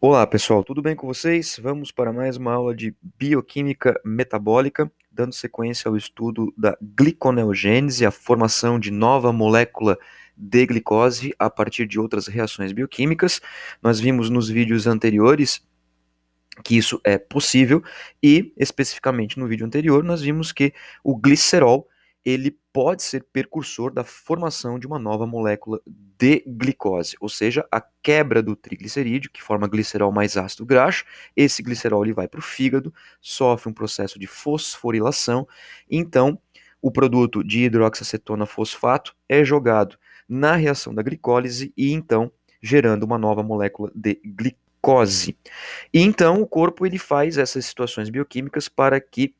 Olá pessoal, tudo bem com vocês? Vamos para mais uma aula de bioquímica metabólica, dando sequência ao estudo da gliconeogênese, a formação de nova molécula de glicose a partir de outras reações bioquímicas. Nós vimos nos vídeos anteriores que isso é possível e, especificamente no vídeo anterior, nós vimos que o glicerol ele pode ser precursor da formação de uma nova molécula de glicose, ou seja, a quebra do triglicerídeo, que forma glicerol mais ácido graxo. Esse glicerol ele vai para o fígado, sofre um processo de fosforilação, então o produto de hidroxacetona fosfato é jogado na reação da glicólise e então gerando uma nova molécula de glicose. E então o corpo ele faz essas situações bioquímicas para que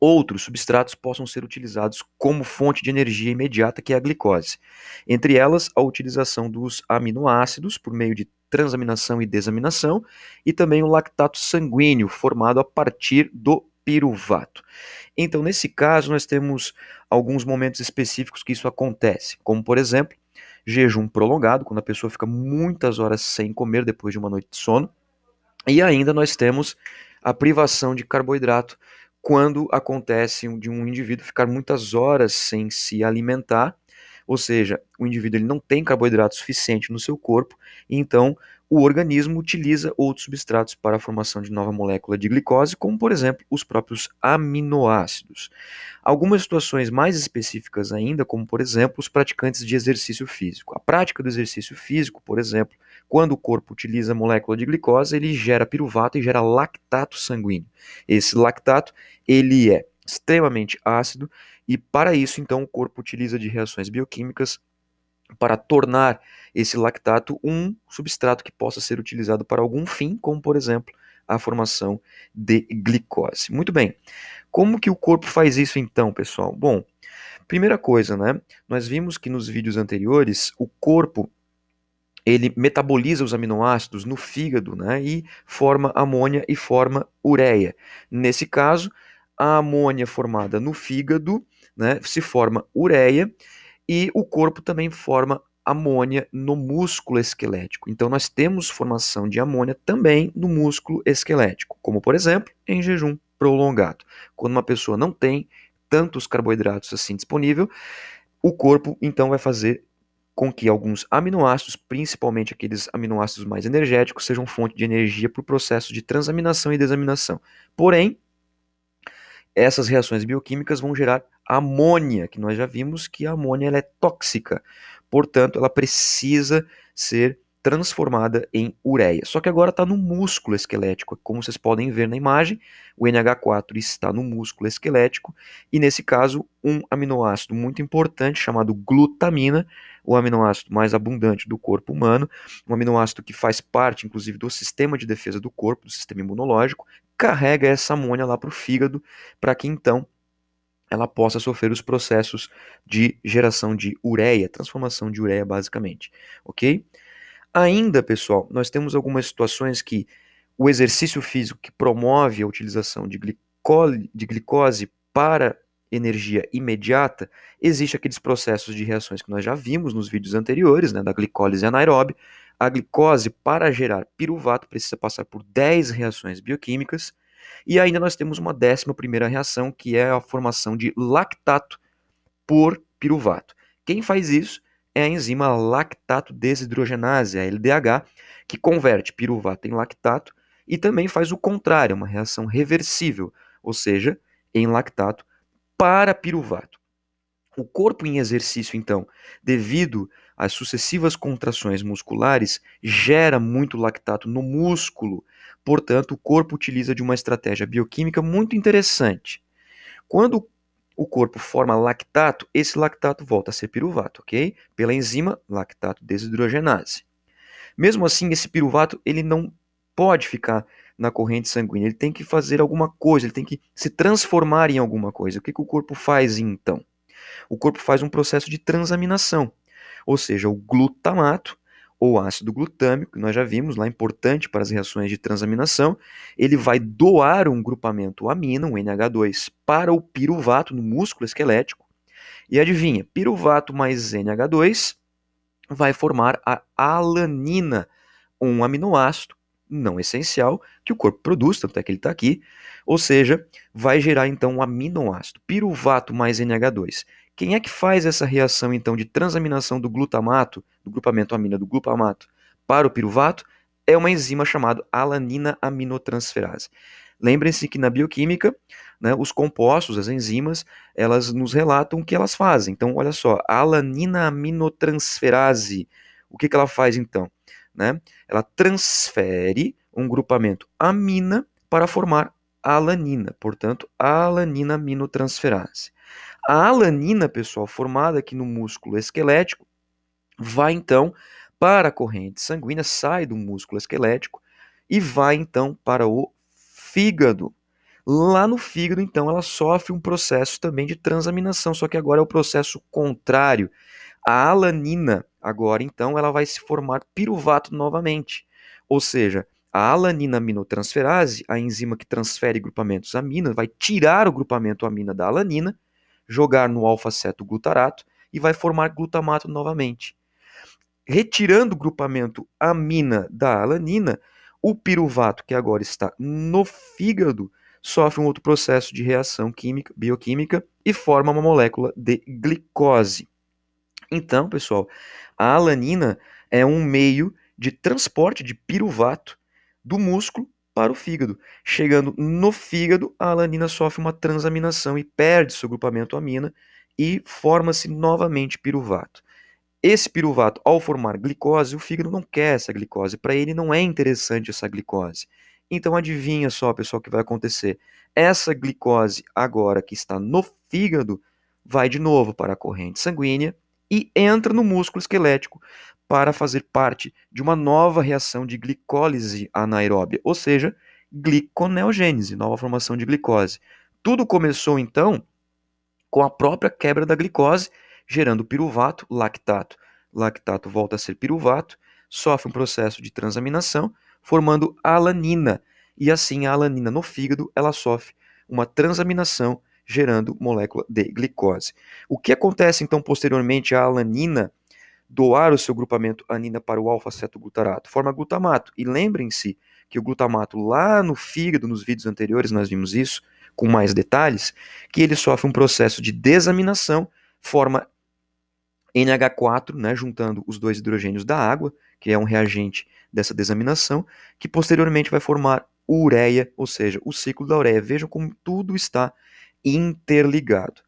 outros substratos possam ser utilizados como fonte de energia imediata, que é a glicose. Entre elas, a utilização dos aminoácidos por meio de transaminação e desaminação, e também o lactato sanguíneo formado a partir do piruvato. Então, nesse caso, nós temos alguns momentos específicos que isso acontece, como por exemplo, jejum prolongado, quando a pessoa fica muitas horas sem comer depois de uma noite de sono, e ainda nós temos a privação de carboidrato, quando acontece de um indivíduo ficar muitas horas sem se alimentar, ou seja, o indivíduo ele não tem carboidrato suficiente no seu corpo, e então o organismo utiliza outros substratos para a formação de nova molécula de glicose, como por exemplo os próprios aminoácidos. Algumas situações mais específicas ainda, como por exemplo os praticantes de exercício físico. A prática do exercício físico, por exemplo, quando o corpo utiliza a molécula de glicose, ele gera piruvato e gera lactato sanguíneo. Esse lactato, ele é extremamente ácido e para isso então o corpo utiliza de reações bioquímicas para tornar esse lactato um substrato que possa ser utilizado para algum fim, como por exemplo a formação de glicose. Muito bem. Como que o corpo faz isso então, pessoal? Bom, primeira coisa, né? Nós vimos que nos vídeos anteriores o corpo ele metaboliza os aminoácidos no fígado, né? E forma amônia e forma ureia. Nesse caso, a amônia formada no fígado, né, se forma ureia e o corpo também forma amônia no músculo esquelético. Então, nós temos formação de amônia também no músculo esquelético, como por exemplo em jejum prolongado. Quando uma pessoa não tem tantos carboidratos assim disponível, o corpo então vai fazer com que alguns aminoácidos, principalmente aqueles aminoácidos mais energéticos, sejam fonte de energia para o processo de transaminação e desaminação. Porém, essas reações bioquímicas vão gerar amônia, que nós já vimos que a amônia ela é tóxica. Portanto, ela precisa ser transformada em ureia. Só que agora está no músculo esquelético. Como vocês podem ver na imagem, o NH4 está no músculo esquelético e, nesse caso, um aminoácido muito importante chamado glutamina, o aminoácido mais abundante do corpo humano, um aminoácido que faz parte, inclusive, do sistema de defesa do corpo, do sistema imunológico, carrega essa amônia lá para o fígado, para que então ela possa sofrer os processos de geração de ureia, transformação de ureia basicamente, ok? Ainda, pessoal, nós temos algumas situações que o exercício físico que promove a utilização de, glicose, de glicose para energia imediata, existe aqueles processos de reações que nós já vimos nos vídeos anteriores, né, da glicólise anaeróbica, a glicose, para gerar piruvato, precisa passar por 10 reações bioquímicas. E ainda nós temos uma décima primeira reação, que é a formação de lactato por piruvato. Quem faz isso é a enzima lactato desidrogenase, a LDH, que converte piruvato em lactato e também faz o contrário, é uma reação reversível, ou seja, em lactato para piruvato. O corpo em exercício, então, devido as sucessivas contrações musculares gera muito lactato no músculo. Portanto, o corpo utiliza de uma estratégia bioquímica muito interessante. Quando o corpo forma lactato, esse lactato volta a ser piruvato, ok? Pela enzima lactato desidrogenase. Mesmo assim, esse piruvato ele não pode ficar na corrente sanguínea, ele tem que fazer alguma coisa, ele tem que se transformar em alguma coisa. O que, que o corpo faz então? O corpo faz um processo de transaminação ou seja, o glutamato ou ácido glutâmico, que nós já vimos lá, importante para as reações de transaminação, ele vai doar um grupamento amino, um NH2, para o piruvato no músculo esquelético. E adivinha, piruvato mais NH2 vai formar a alanina, um aminoácido não essencial que o corpo produz, tanto é que ele está aqui, ou seja, vai gerar então um aminoácido, piruvato mais NH2. Quem é que faz essa reação então de transaminação do glutamato, do grupamento amina do glutamato, para o piruvato? É uma enzima chamada alanina aminotransferase. Lembrem-se que na bioquímica, né, os compostos, as enzimas, elas nos relatam o que elas fazem. Então, olha só, a alanina aminotransferase, o que, que ela faz então? Né? Ela transfere um grupamento amina para formar alanina, portanto, alanina aminotransferase. A alanina, pessoal, formada aqui no músculo esquelético, vai então para a corrente sanguínea, sai do músculo esquelético e vai então para o fígado. Lá no fígado, então, ela sofre um processo também de transaminação, só que agora é o processo contrário. A alanina, agora então, ela vai se formar piruvato novamente. Ou seja, a alanina aminotransferase, a enzima que transfere grupamentos amina, vai tirar o grupamento amina da alanina jogar no alfa-cetoglutarato e vai formar glutamato novamente. Retirando o grupamento amina da alanina, o piruvato, que agora está no fígado, sofre um outro processo de reação química, bioquímica e forma uma molécula de glicose. Então, pessoal, a alanina é um meio de transporte de piruvato do músculo para o fígado. Chegando no fígado, a alanina sofre uma transaminação e perde seu grupamento amina e forma-se novamente piruvato. Esse piruvato, ao formar glicose, o fígado não quer essa glicose, para ele não é interessante essa glicose. Então adivinha só, pessoal, o que vai acontecer. Essa glicose agora que está no fígado vai de novo para a corrente sanguínea e entra no músculo esquelético para fazer parte de uma nova reação de glicólise anaeróbia, ou seja, gliconeogênese, nova formação de glicose. Tudo começou então com a própria quebra da glicose, gerando piruvato, lactato. Lactato volta a ser piruvato, sofre um processo de transaminação, formando alanina. E assim a alanina no fígado, ela sofre uma transaminação gerando molécula de glicose. O que acontece então posteriormente à alanina doar o seu grupamento anina para o alfa-cetoglutarato, forma glutamato. E lembrem-se que o glutamato lá no fígado, nos vídeos anteriores nós vimos isso com mais detalhes, que ele sofre um processo de desaminação, forma NH4, né, juntando os dois hidrogênios da água, que é um reagente dessa desaminação, que posteriormente vai formar ureia, ou seja, o ciclo da ureia. Vejam como tudo está interligado.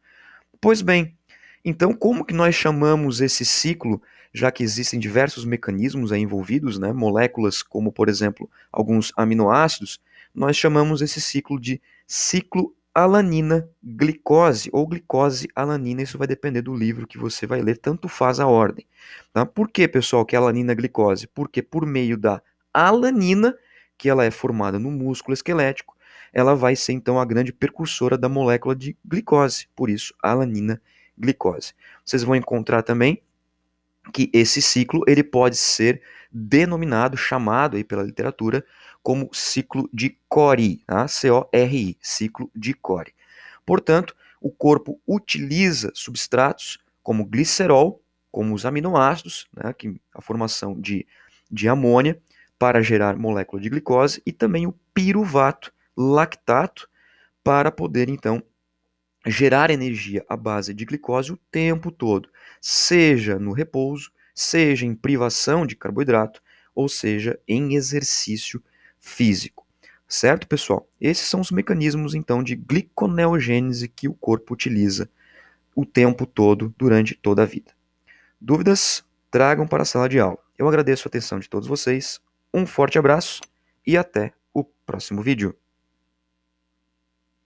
Pois bem, então, como que nós chamamos esse ciclo, já que existem diversos mecanismos envolvidos, né? moléculas como, por exemplo, alguns aminoácidos, nós chamamos esse ciclo de ciclo alanina glicose ou glicose alanina, isso vai depender do livro que você vai ler, tanto faz a ordem. Tá? Por que, pessoal, que é alanina glicose? Porque por meio da alanina, que ela é formada no músculo esquelético, ela vai ser então a grande precursora da molécula de glicose, por isso alanina glicose glicose. Vocês vão encontrar também que esse ciclo ele pode ser denominado, chamado aí pela literatura, como ciclo de Cori, tá? C-O-R-I, ciclo de Cori. Portanto, o corpo utiliza substratos como glicerol, como os aminoácidos, né, que a formação de, de amônia, para gerar molécula de glicose, e também o piruvato, lactato, para poder então gerar energia à base de glicose o tempo todo, seja no repouso, seja em privação de carboidrato, ou seja, em exercício físico. Certo, pessoal? Esses são os mecanismos então de gliconeogênese que o corpo utiliza o tempo todo durante toda a vida. Dúvidas? Tragam para a sala de aula. Eu agradeço a atenção de todos vocês. Um forte abraço e até o próximo vídeo.